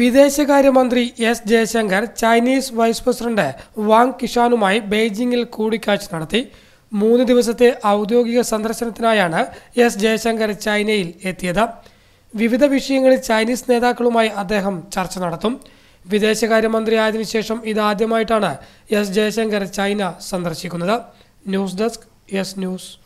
വിദേശകാര്യമന്ത്രി S Jaishankar Chinese vice president Wang കിഷാനുമായി ബെയ്ജിംഗിൽ കൂടിക്കാഴ്ച നടത്തി മൂന്ന് ദിവസത്തെ ഔദ്യോഗിക സന്ദർശനത്തിനായാണ് എസ് ജയശങ്കർ ചൈനയിൽ എത്തിയത് വിവിധ വിഷയങ്ങളിൽ ചൈനീസ് നേതാക്കളുമായി അദ്ദേഹം ചർച്ച നടത്തും വിദേശകാര്യമന്ത്രി ആയതിനുശേഷം ഇതാദ്യമായിട്ടാണ് എസ് ജയശങ്കർ ചൈന സന്ദർശിക്കുന്നത് ന്യൂസ് ഡെസ്ക് എസ് ന്യൂസ്